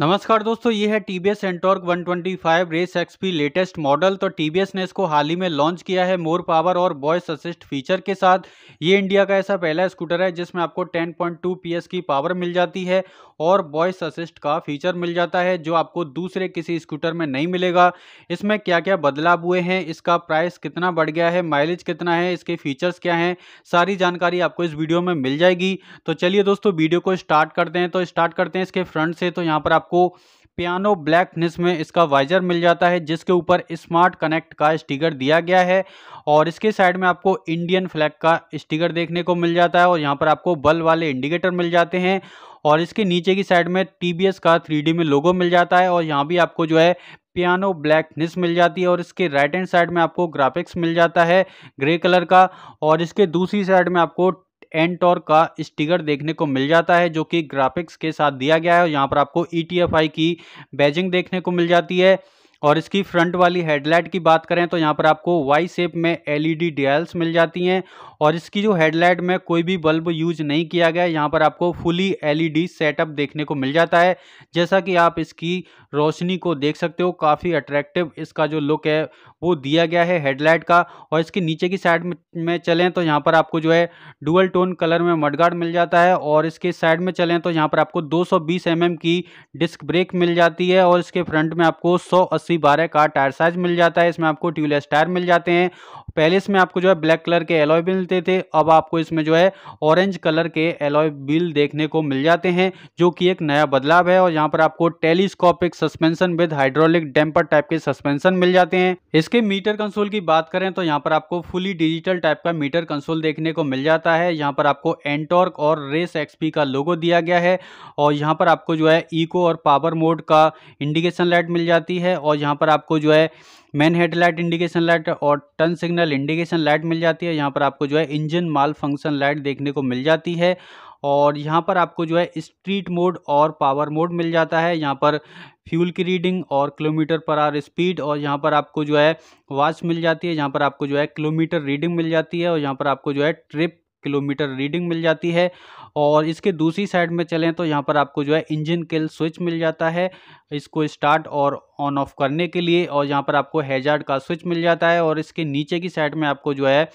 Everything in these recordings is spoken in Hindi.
नमस्कार दोस्तों ये है T V S Ntorq one twenty five race XP latest model तो टी वी एस ने इसको हाल ही में लॉन्च किया है मोर पावर और बॉयस असिस्ट फीचर के साथ ये इंडिया का ऐसा पहला स्कूटर है जिसमें आपको 10.2 एस की पावर मिल जाती है और बॉयस असिस्ट का फीचर मिल जाता है जो आपको दूसरे किसी स्कूटर में नहीं मिलेगा इसमें क्या क्या बदलाव हुए हैं इसका प्राइस कितना बढ़ गया है माइलेज कितना है इसके फीचर्स क्या हैं सारी जानकारी आपको इस वीडियो में मिल जाएगी तो चलिए दोस्तों वीडियो को स्टार्ट करते हैं तो स्टार्ट करते हैं इसके फ्रंट से तो यहाँ पर आप आपको पियानो ब्लैक फिनिश में इसका वाइजर मिल जाता है जिसके ऊपर स्मार्ट कनेक्ट का स्टिकर दिया गया है और इसके साइड में आपको इंडियन फ्लैग का स्टिकर देखने को मिल जाता है और यहाँ पर आपको बल वाले इंडिकेटर मिल जाते हैं और इसके नीचे की साइड में टी का थ्री में लोगो मिल जाता है और यहाँ भी आपको जो है पियानो ब्लैक निस मिल जाती है और इसके राइट हैंड साइड में आपको ग्राफिक्स मिल जाता है ग्रे कलर का और इसके दूसरी साइड में आपको एनटॉर का स्टिकर देखने को मिल जाता है जो कि ग्राफिक्स के साथ दिया गया है यहाँ पर आपको ई e की बैजिंग देखने को मिल जाती है और इसकी फ्रंट वाली हेडलाइट की बात करें तो यहाँ पर आपको वाई सेप में एलईडी डियल्स मिल जाती हैं और इसकी जो हेडलाइट में कोई भी बल्ब यूज नहीं किया गया यहाँ पर आपको फुली एलईडी सेटअप देखने को मिल जाता है जैसा कि आप इसकी रोशनी को देख सकते हो काफ़ी अट्रैक्टिव इसका जो लुक है वो दिया गया है हेडलाइट का और इसके नीचे की साइड में चलें तो यहाँ पर आपको जो है डुअल टोन कलर में मडगार्ड मिल जाता है और इसके साइड में चलें तो यहाँ पर आपको दो सौ की डिस्क ब्रेक मिल जाती है और इसके फ्रंट में आपको सौ अस्सी बारह का टायर साइज मिल जाता है इसमें आपको ट्यूबलेस टायर मिल जाते हैं पहले इसमें आपको जो है ब्लैक कलर के एलॉय बिल मिलते थे अब आपको इसमें जो है ऑरेंज कलर के एलॉय बिल देखने को मिल जाते हैं जो कि एक नया बदलाव है और यहाँ पर आपको telescopic suspension with hydraulic damper type के सस्पेंशन मिल जाते हैं इसके मीटर कंसोल की बात करें तो यहाँ पर आपको फुली डिजिटल टाइप का मीटर कंसोल देखने को मिल जाता है यहाँ पर आपको एंटॉर्क और रेस एक्सपी का लोगो दिया गया है और यहाँ पर आपको जो है इको और पावर मोड का इंडिकेशन लाइट मिल जाती है और और यहाँ पर आपको जो है main head light indication light और टर्न सिग्नल इंडिकेशन लाइट मिल जाती है यहाँ पर आपको जो है इंजन माल फंक्शन लाइट देखने को मिल जाती है और यहाँ पर आपको जो है स्ट्रीट मोड और पावर मोड मिल जाता है यहाँ पर फ्यूल की रीडिंग और किलोमीटर पर आर स्पीड और यहाँ पर आपको जो है वॉच मिल जाती है यहाँ पर आपको जो है किलोमीटर रीडिंग मिल जाती है और यहाँ पर आपको जो है ट्रिप किलोमीटर रीडिंग मिल जाती है और इसके दूसरी साइड में चलें तो यहाँ पर आपको जो है इंजन किल स्विच मिल जाता है इसको स्टार्ट और ऑन ऑफ करने के लिए और यहाँ पर आपको हैजार्ड का स्विच मिल जाता है और इसके नीचे की साइड में आपको जो है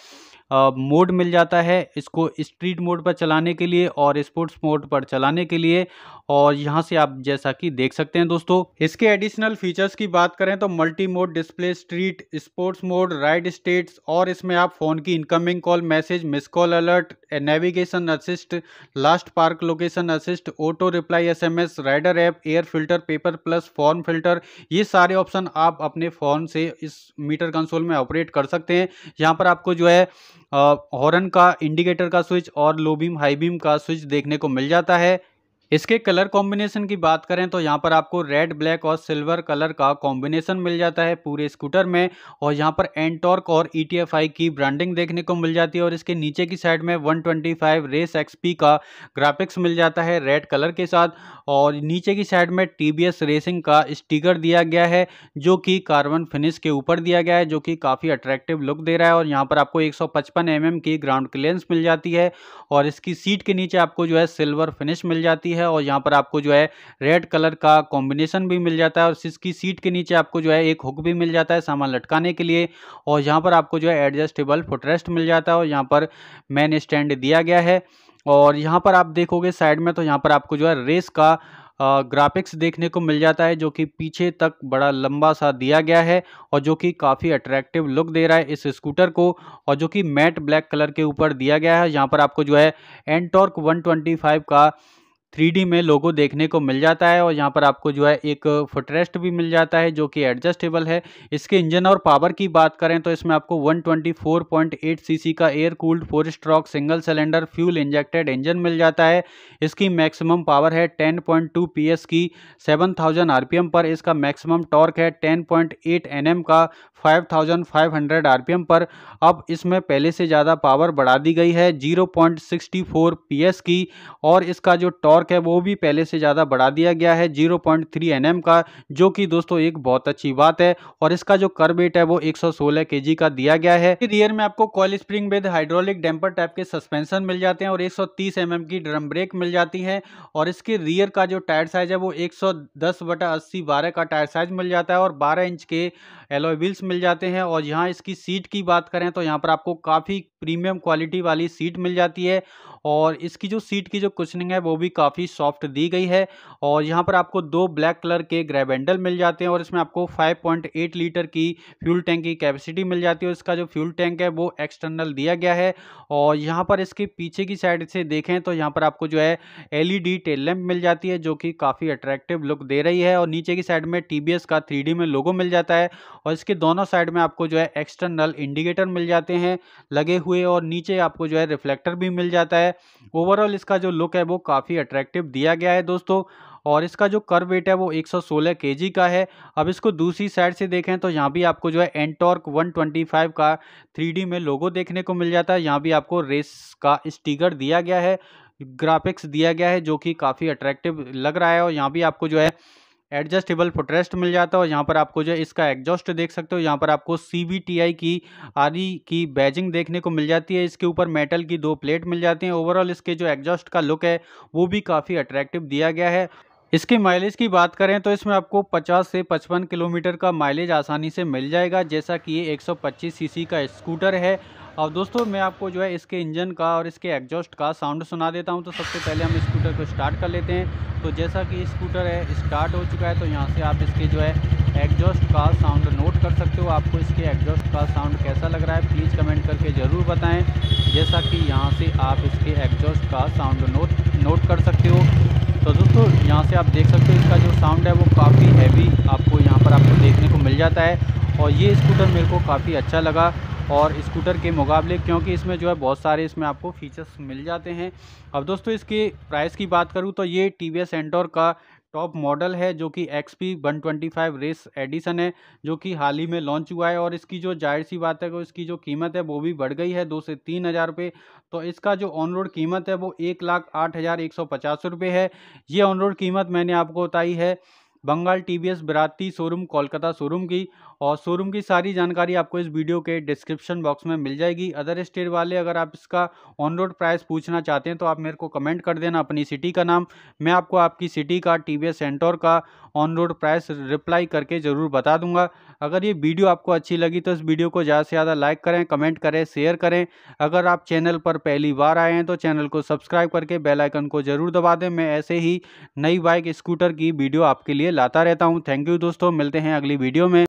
मोड मिल जाता है इसको स्ट्रीट मोड पर चलाने के लिए और स्पोर्ट्स मोड पर चलाने के लिए और यहाँ से आप जैसा कि देख सकते हैं दोस्तों इसके एडिशनल फीचर्स की बात करें तो multi mode display street sports mode ride stats और इसमें आप फ़ोन की incoming call message miss call alert navigation assist last park location assist auto reply SMS rider app air filter paper plus form filter ये सारे ऑप्शन आप अपने फ़ोन से इस मीटर कंसोल में ऑपरेट कर सकते हैं यहाँ पर आपको जो है हॉर्न का इंडिकेटर का स्विच और लो बीम हाई बीम का स्विच देखने को मिल जाता है इसके कलर कॉम्बिनेशन की बात करें तो यहाँ पर आपको रेड ब्लैक और सिल्वर कलर का कॉम्बिनेशन मिल जाता है पूरे स्कूटर में और यहाँ पर एनटॉर्क और ई e की ब्रांडिंग देखने को मिल जाती है और इसके नीचे की साइड में 125 रेस एक्सपी का ग्राफिक्स मिल जाता है रेड कलर के साथ और नीचे की साइड में टी रेसिंग का स्टिकर दिया गया है जो कि कार्बन फिनिश के ऊपर दिया गया है जो कि काफ़ी अट्रैक्टिव लुक दे रहा है और यहाँ पर आपको एक एम mm की ग्राउंड क्लियरेंस मिल जाती है और इसकी सीट के नीचे आपको जो है सिल्वर फिनिश मिल जाती है है और यहाँ पर आपको जो है रेड कलर का कॉम्बिनेशन भी मिल जाता है और इसकी सीट के नीचे आपको जो है एक हुक भी मिल जाता है सामान लटकाने के लिए और यहाँ पर आपको जो है एडजस्टेबल फुटरेस्ट मिल जाता है और यहाँ पर मैन स्टैंड दिया गया है और यहाँ पर आप देखोगे साइड में तो यहाँ पर आपको जो है रेस का ग्राफिक्स देखने को मिल जाता है जो कि पीछे तक बड़ा लंबा सा दिया गया है और जो कि काफ़ी अट्रैक्टिव लुक दे रहा है इस स्कूटर को और जो कि मैट ब्लैक कलर के ऊपर दिया गया है यहाँ पर आपको जो है एंटॉर्क 125 का थ्री में लोगो देखने को मिल जाता है और यहाँ पर आपको जो है एक फुटरेस्ट भी मिल जाता है जो कि एडजस्टेबल है इसके इंजन और पावर की बात करें तो इसमें आपको 124.8 सीसी का air cooled four stroke single cylinder fuel injected engine मिल जाता है इसकी मैक्सिमम पावर है 10.2 पॉइंट की 7000 थाउजेंड पर इसका मैक्सिमम टॉर्क है 10.8 एनएम का 5500 आरपीएम पर अब इसमें पहले से ज़्यादा पावर बढ़ा दी गई है 0.64 पीएस की और इसका जो टॉर्क है वो भी पहले से ज़्यादा बढ़ा दिया गया है 0.3 एनएम का जो कि दोस्तों एक बहुत अच्छी बात है और इसका जो बेट है वो 116 केजी का दिया गया है रियर में आपको coil spring with hydraulic damper type के सस्पेंशन मिल जाते हैं और एक सौ mm की ड्रम ब्रेक मिल जाती है और इसके रियर का जो टायर साइज है वो एक बटा अस्सी बारह का टायर साइज मिल जाता है और बारह इंच के एलोविल्स मिल जाते हैं और यहाँ इसकी सीट की बात करें तो यहाँ पर आपको काफ़ी प्रीमियम क्वालिटी वाली सीट मिल जाती है और इसकी जो सीट की जो कुशनिंग है वो भी काफ़ी सॉफ्ट दी गई है और यहाँ पर आपको दो ब्लैक कलर के ग्रेबेंडल मिल जाते हैं और इसमें आपको 5.8 लीटर की फ्यूल टैंक की कैपेसिटी मिल जाती है और इसका जो फ्यूल टैंक है वो एक्सटर्नल दिया गया है और यहाँ पर इसके पीछे की साइड से देखें तो यहाँ पर आपको जो है एल टेल लैंप मिल जाती है जो कि काफ़ी अट्रैक्टिव लुक दे रही है और नीचे की साइड में टी का थ्री में लोगो मिल जाता है और इसके दोनों साइड में आपको जो है एक्सटर्नल इंडिकेटर मिल जाते हैं लगे हुए और नीचे आपको जो है रिफ्लेक्टर भी मिल जाता है है ओवरऑल इसका जो लुक है वो काफ़ी अट्रैक्टिव दिया गया है दोस्तों और इसका जो कर वेट है वो 116 केजी का है अब इसको दूसरी साइड से देखें तो यहाँ भी आपको जो है एनटॉर्क 125 का 3D में लोगो देखने को मिल जाता है यहाँ भी आपको रेस का स्टिकर दिया गया है ग्राफिक्स दिया गया है जो कि काफ़ी अट्रैक्टिव लग रहा है और यहाँ भी आपको जो है एडजस्टेबल फुटरेस्ट मिल जाता है और यहाँ पर आपको जो इसका एग्जॉस्ट देख सकते हो यहाँ पर आपको सी की आरी की बैजिंग देखने को मिल जाती है इसके ऊपर मेटल की दो प्लेट मिल जाती हैं ओवरऑल इसके जो एग्जॉस्ट का लुक है वो भी काफ़ी अट्रैक्टिव दिया गया है इसके माइलेज की बात करें तो इसमें आपको 50 से 55 किलोमीटर का माइलेज आसानी से मिल जाएगा जैसा कि ये 125 सीसी का स्कूटर है और दोस्तों मैं आपको जो है इसके इंजन का और इसके एग्जॉस्ट का साउंड सुना देता हूं तो सबसे पहले हम स्कूटर को स्टार्ट कर लेते हैं तो जैसा कि स्कूटर है स्टार्ट हो चुका है तो यहाँ से आप इसके जो है एग्जॉस्ट का साउंड नोट कर सकते हो आपको इसके एग्जॉस्ट का साउंड कैसा लग रहा है प्लीज़ कमेंट करके ज़रूर बताएँ जैसा कि यहाँ से आप इसके एग्जॉस्ट का साउंड नोट नोट कर सकते हो तो दोस्तों यहाँ से आप देख सकते हो इसका जो साउंड है वो काफ़ी हैवी आपको यहाँ पर आपको देखने को मिल जाता है और ये स्कूटर मेरे को काफ़ी अच्छा लगा और स्कूटर के मुकाबले क्योंकि इसमें जो है बहुत सारे इसमें आपको फीचर्स मिल जाते हैं अब दोस्तों इसके प्राइस की बात करूँ तो ये टी वी एस एंटोर का टॉप मॉडल है जो कि X P one twenty five race edition है जो कि हाल ही में लॉन्च हुआ है और इसकी जो जाहिर सी बात है इसकी जो कीमत है वो भी बढ़ गई है दो से तीन हज़ार रुपये तो इसका जो ऑन रोड कीमत है वो एक लाख आठ हज़ार एक सौ पचास रुपये है ये ऑन रोड कीमत मैंने आपको बताई है Bengal T S Barati showroom Kolkata showroom की और शोरूम की सारी जानकारी आपको इस वीडियो के डिस्क्रिप्शन बॉक्स में मिल जाएगी अदर स्टेट वाले अगर आप इसका ऑन रोड प्राइस पूछना चाहते हैं तो आप मेरे को कमेंट कर देना अपनी सिटी का नाम मैं आपको आपकी सिटी का टी वी का ऑन रोड प्राइस रिप्लाई करके ज़रूर बता दूंगा अगर ये वीडियो आपको अच्छी लगी तो इस वीडियो को ज़्यादा से ज़्यादा लाइक करें कमेंट करें शेयर करें अगर आप चैनल पर पहली बार आए हैं तो चैनल को सब्सक्राइब करके बेल आइकन को ज़रूर दबा दें मैं ऐसे ही नई बाइक स्कूटर की वीडियो आपके लिए लाता रहता हूँ थैंक यू दोस्तों मिलते हैं अगली वीडियो में